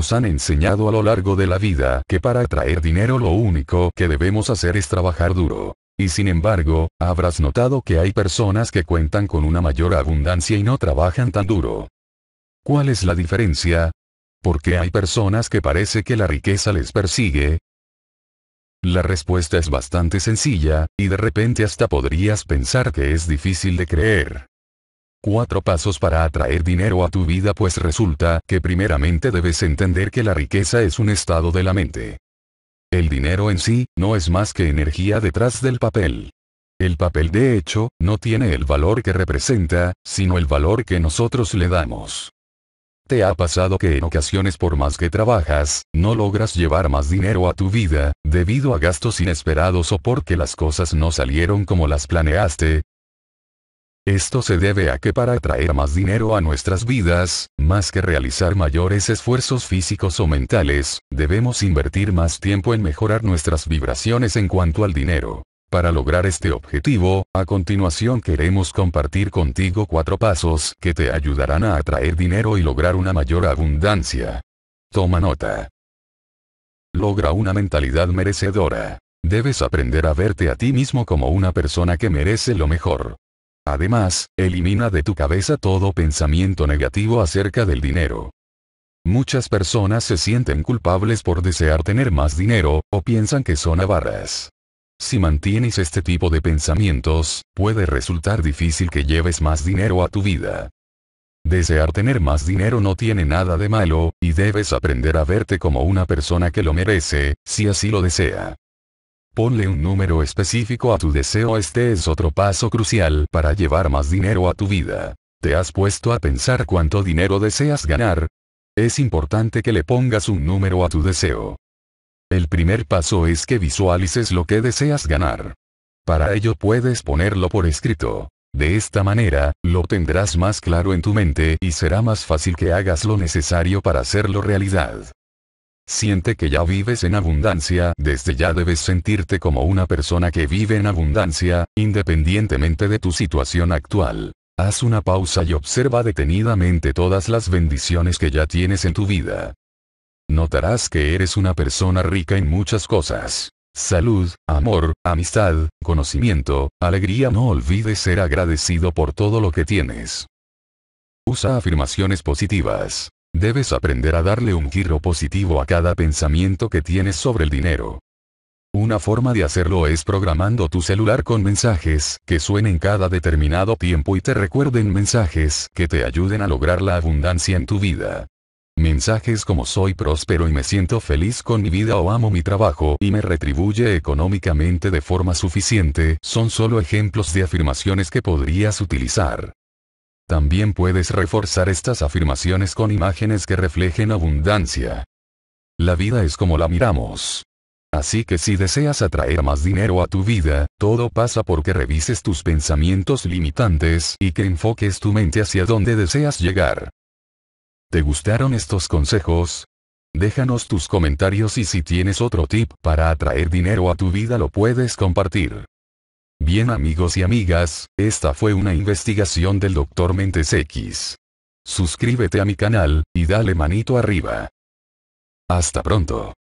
nos han enseñado a lo largo de la vida que para atraer dinero lo único que debemos hacer es trabajar duro. Y sin embargo, habrás notado que hay personas que cuentan con una mayor abundancia y no trabajan tan duro. ¿Cuál es la diferencia? Porque hay personas que parece que la riqueza les persigue? La respuesta es bastante sencilla, y de repente hasta podrías pensar que es difícil de creer. Cuatro pasos para atraer dinero a tu vida pues resulta que primeramente debes entender que la riqueza es un estado de la mente. El dinero en sí, no es más que energía detrás del papel. El papel de hecho, no tiene el valor que representa, sino el valor que nosotros le damos. ¿Te ha pasado que en ocasiones por más que trabajas, no logras llevar más dinero a tu vida, debido a gastos inesperados o porque las cosas no salieron como las planeaste, esto se debe a que para atraer más dinero a nuestras vidas, más que realizar mayores esfuerzos físicos o mentales, debemos invertir más tiempo en mejorar nuestras vibraciones en cuanto al dinero. Para lograr este objetivo, a continuación queremos compartir contigo cuatro pasos que te ayudarán a atraer dinero y lograr una mayor abundancia. Toma nota. Logra una mentalidad merecedora. Debes aprender a verte a ti mismo como una persona que merece lo mejor. Además, elimina de tu cabeza todo pensamiento negativo acerca del dinero. Muchas personas se sienten culpables por desear tener más dinero, o piensan que son avaras. Si mantienes este tipo de pensamientos, puede resultar difícil que lleves más dinero a tu vida. Desear tener más dinero no tiene nada de malo, y debes aprender a verte como una persona que lo merece, si así lo desea. Ponle un número específico a tu deseo. Este es otro paso crucial para llevar más dinero a tu vida. ¿Te has puesto a pensar cuánto dinero deseas ganar? Es importante que le pongas un número a tu deseo. El primer paso es que visualices lo que deseas ganar. Para ello puedes ponerlo por escrito. De esta manera, lo tendrás más claro en tu mente y será más fácil que hagas lo necesario para hacerlo realidad. Siente que ya vives en abundancia, desde ya debes sentirte como una persona que vive en abundancia, independientemente de tu situación actual. Haz una pausa y observa detenidamente todas las bendiciones que ya tienes en tu vida. Notarás que eres una persona rica en muchas cosas. Salud, amor, amistad, conocimiento, alegría. No olvides ser agradecido por todo lo que tienes. Usa afirmaciones positivas. Debes aprender a darle un giro positivo a cada pensamiento que tienes sobre el dinero. Una forma de hacerlo es programando tu celular con mensajes que suenen cada determinado tiempo y te recuerden mensajes que te ayuden a lograr la abundancia en tu vida. Mensajes como soy próspero y me siento feliz con mi vida o amo mi trabajo y me retribuye económicamente de forma suficiente son solo ejemplos de afirmaciones que podrías utilizar. También puedes reforzar estas afirmaciones con imágenes que reflejen abundancia. La vida es como la miramos. Así que si deseas atraer más dinero a tu vida, todo pasa porque revises tus pensamientos limitantes y que enfoques tu mente hacia donde deseas llegar. ¿Te gustaron estos consejos? Déjanos tus comentarios y si tienes otro tip para atraer dinero a tu vida lo puedes compartir. Bien amigos y amigas, esta fue una investigación del Dr. Mentes X. Suscríbete a mi canal, y dale manito arriba. Hasta pronto.